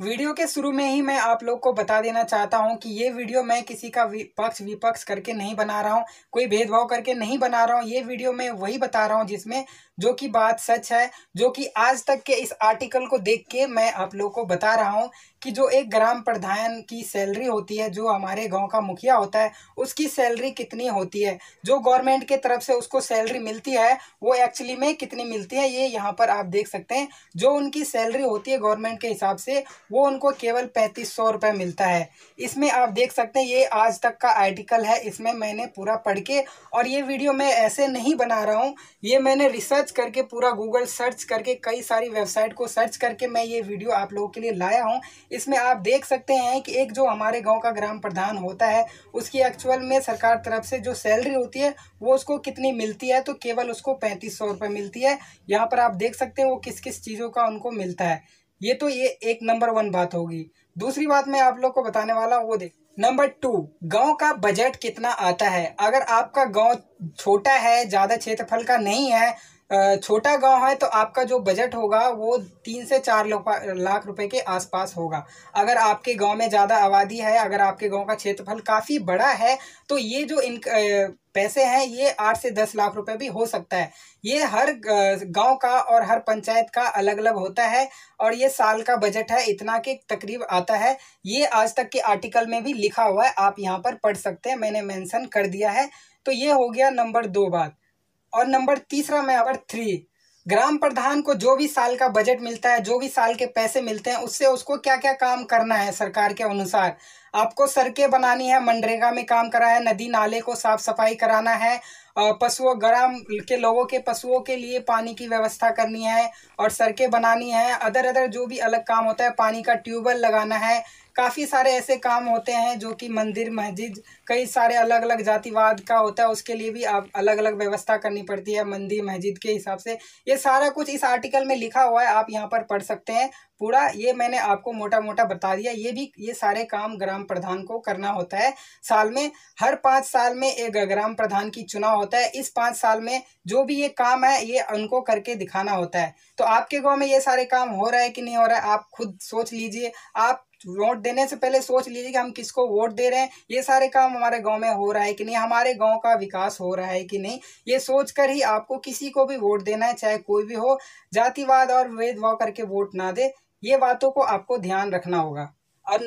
video के शुरू में ही मैं आप लोग को बता देना चाहता हूं कि ये वीडियो मैं किसी का पक्ष विपक्ष करके नहीं बना रहा हूं कोई भेदभाव करके नहीं बना रहा हूं ये वीडियो मैं वही बता रहा हूं जिसमें जो कि बात सच है जो कि आज तक के इस आर्टिकल को देख के मैं आप लोग को बता रहा हूं कि जो एक ग्राम प्रधान की सैलरी होती है जो हमारे गांव का मुखिया होता है उसकी सैलरी कितनी होती है जो गवर्नमेंट के तरफ से उसको सैलरी मिलती है वो एक्चुअली में कितनी मिलती है ये यहाँ पर आप देख सकते हैं जो उनकी सैलरी होती है गवर्नमेंट के हिसाब से वो उनको केवल पैंतीस सौ रुपये मिलता है इसमें आप देख सकते हैं ये आज तक का आर्टिकल है इसमें मैंने पूरा पढ़ के और ये वीडियो मैं ऐसे नहीं बना रहा हूँ ये मैंने रिसर्च करके पूरा गूगल सर्च करके कई सारी वेबसाइट को सर्च करके मैं ये वीडियो आप लोगों के लिए लाया हूँ इसमें आप देख सकते हैं कि एक जो हमारे गांव का ग्राम प्रधान होता है उसकी एक्चुअल में सरकार तरफ से जो सैलरी होती है वो उसको कितनी मिलती है तो केवल उसको पैंतीस सौ रुपये मिलती है यहाँ पर आप देख सकते हैं वो किस किस चीज़ों का उनको मिलता है ये तो ये एक नंबर वन बात होगी दूसरी बात मैं आप लोग को बताने वाला हूँ वो देख नंबर टू गांव का बजट कितना आता है अगर आपका गांव छोटा है ज़्यादा क्षेत्रफल का नहीं है छोटा गांव है तो आपका जो बजट होगा वो तीन से चार लाख रुपए के आसपास होगा अगर आपके गांव में ज़्यादा आबादी है अगर आपके गांव का क्षेत्रफल काफ़ी बड़ा है तो ये जो इन पैसे हैं ये आठ से दस लाख रुपए भी हो सकता है ये हर गांव का और हर पंचायत का अलग अलग होता है और ये साल का बजट है इतना के तकरीब आता है ये आज तक के आर्टिकल में भी लिखा हुआ है आप यहाँ पर पढ़ सकते हैं मैंने मैंसन कर दिया है तो ये हो गया नंबर दो बात और नंबर तीसरा में नंबर थ्री ग्राम प्रधान को जो भी साल का बजट मिलता है जो भी साल के पैसे मिलते हैं उससे उसको क्या क्या काम करना है सरकार के अनुसार आपको सड़कें बनानी है मनरेगा में काम करा है नदी नाले को साफ सफाई कराना है पशुओं ग्राम के लोगों के पशुओं के लिए पानी की व्यवस्था करनी है और सड़कें बनानी है अदर अदर जो भी अलग काम होता है पानी का ट्यूबवेल लगाना है काफ़ी सारे ऐसे काम होते हैं जो कि मंदिर मस्जिद कई सारे अलग अलग जातिवाद का होता है उसके लिए भी आप अलग अलग व्यवस्था करनी पड़ती है मंदिर मस्जिद के हिसाब से ये सारा कुछ इस आर्टिकल में लिखा हुआ है आप यहाँ पर पढ़ सकते हैं पूरा ये मैंने आपको मोटा मोटा बता दिया ये भी ये सारे काम ग्राम प्रधान को करना होता है साल में हर पाँच साल में एक ग्राम प्रधान की चुनाव होता है इस पाँच साल में जो भी ये काम है ये उनको करके दिखाना होता है तो आपके गाँव में ये सारे काम हो रहा है कि नहीं हो रहा है आप खुद सोच लीजिए आप वोट देने से पहले सोच लीजिए कि हम किसको वोट दे रहे हैं ये सारे काम हमारे गांव में हो रहा है कि नहीं हमारे गांव का विकास हो रहा है कि नहीं ये सोच कर ही आपको किसी को भी वोट देना है चाहे कोई भी हो जातिवाद और भेदभाव करके वोट ना दे ये बातों को आपको ध्यान रखना होगा और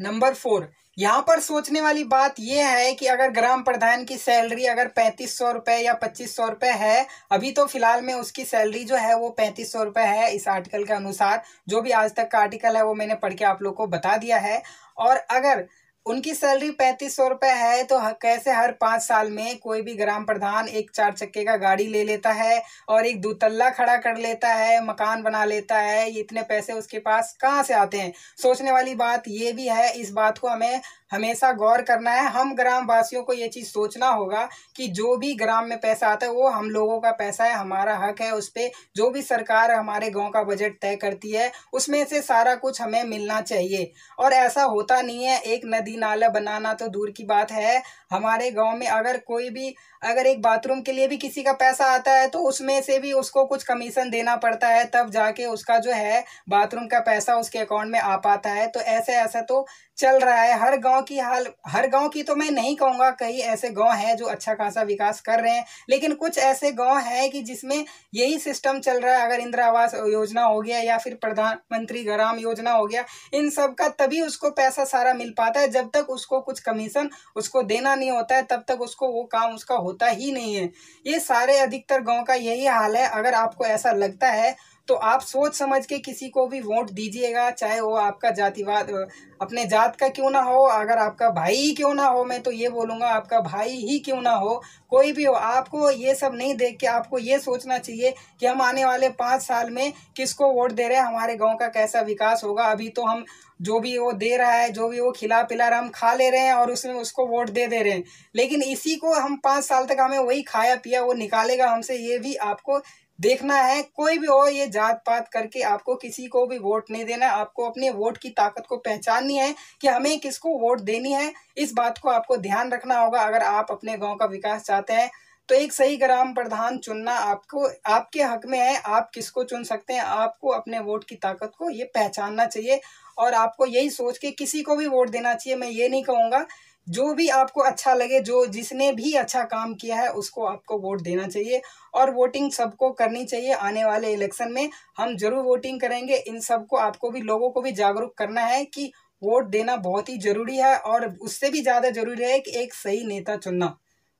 नंबर फोर यहाँ पर सोचने वाली बात यह है कि अगर ग्राम प्रधान की सैलरी अगर पैंतीस सौ रुपए या पच्चीस सौ रुपए है अभी तो फिलहाल में उसकी सैलरी जो है वो पैंतीस सौ रुपए है इस आर्टिकल के अनुसार जो भी आज तक का आर्टिकल है वो मैंने पढ़ के आप लोग को बता दिया है और अगर उनकी सैलरी पैंतीस सौ रुपए है तो कैसे हर पांच साल में कोई भी ग्राम प्रधान एक चार चक्के का गाड़ी ले लेता है और एक दूतल्ला खड़ा कर लेता है मकान बना लेता है इतने पैसे उसके पास कहाँ से आते हैं सोचने वाली बात ये भी है इस बात को हमें हमेशा गौर करना है हम ग्राम वासियों को ये चीज़ सोचना होगा कि जो भी ग्राम में पैसा आता है वो हम लोगों का पैसा है हमारा हक है उस पर जो भी सरकार हमारे गाँव का बजट तय करती है उसमें से सारा कुछ हमें मिलना चाहिए और ऐसा होता नहीं है एक नदी नाला बनाना तो दूर की बात है हमारे गाँव में अगर कोई भी अगर एक बाथरूम के लिए भी किसी का पैसा आता है तो उसमें से भी उसको कुछ कमीशन देना पड़ता है तब जाके उसका जो है बाथरूम का पैसा उसके अकाउंट में आ पाता है तो ऐसे ऐसा तो चल रहा है हर गांव की हाल हर गांव की तो मैं नहीं कहूंगा कई ऐसे गांव हैं जो अच्छा खासा विकास कर रहे हैं लेकिन कुछ ऐसे गांव हैं कि जिसमें यही सिस्टम चल रहा है अगर इंदिरा आवास योजना हो गया या फिर प्रधानमंत्री ग्राम योजना हो गया इन सब का तभी उसको पैसा सारा मिल पाता है जब तक उसको कुछ कमीशन उसको देना नहीं होता है तब तक उसको वो काम उसका होता ही नहीं है ये सारे अधिकतर गाँव का यही हाल है अगर आपको ऐसा लगता है तो आप सोच समझ के किसी को भी वोट दीजिएगा चाहे वो आपका जातिवाद अपने जात का क्यों ना हो अगर आपका भाई ही क्यों ना हो मैं तो ये बोलूँगा आपका भाई ही क्यों ना हो कोई भी हो आपको ये सब नहीं देख के आपको ये सोचना चाहिए कि हम आने वाले पाँच साल में किसको वोट दे रहे हैं हमारे गांव का कैसा विकास होगा अभी तो हम जो भी वो दे रहा है जो भी वो खिला पिला रहा हम खा ले रहे हैं और उसमें उसको वोट दे दे रहे हैं लेकिन इसी को हम पाँच साल तक हमें वही खाया पिया वो निकालेगा हमसे ये भी आपको देखना है कोई भी हो ये जात पात करके आपको किसी को भी वोट नहीं देना आपको अपने वोट की ताकत को पहचाननी है कि हमें किसको वोट देनी है इस बात को आपको ध्यान रखना होगा अगर आप अपने गांव का विकास चाहते हैं तो एक सही ग्राम प्रधान चुनना आपको आपके हक में है आप किसको चुन सकते हैं आपको अपने वोट की ताकत को ये पहचानना चाहिए और आपको यही सोच के किसी को भी वोट देना चाहिए मैं ये नहीं कहूँगा जो भी आपको अच्छा लगे जो जिसने भी अच्छा काम किया है उसको आपको वोट देना चाहिए और वोटिंग सबको करनी चाहिए आने वाले इलेक्शन में हम जरूर वोटिंग करेंगे इन सबको आपको भी लोगों को भी जागरूक करना है कि वोट देना बहुत ही जरूरी है और उससे भी ज़्यादा जरूरी है कि एक सही नेता चुनना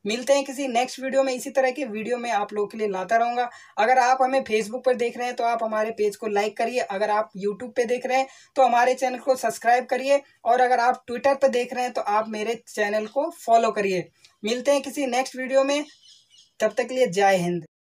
मिलते हैं किसी नेक्स्ट वीडियो में इसी तरह के वीडियो में आप लोगों के लिए लाता रहूँगा अगर आप हमें फेसबुक पर देख रहे हैं तो आप हमारे पेज को लाइक करिए अगर आप यूट्यूब पर देख रहे हैं तो हमारे चैनल को सब्सक्राइब करिए और अगर आप ट्विटर पर देख रहे हैं तो आप मेरे चैनल को फॉलो करिए मिलते हैं किसी नेक्स्ट वीडियो में तब तक के लिए जय हिंद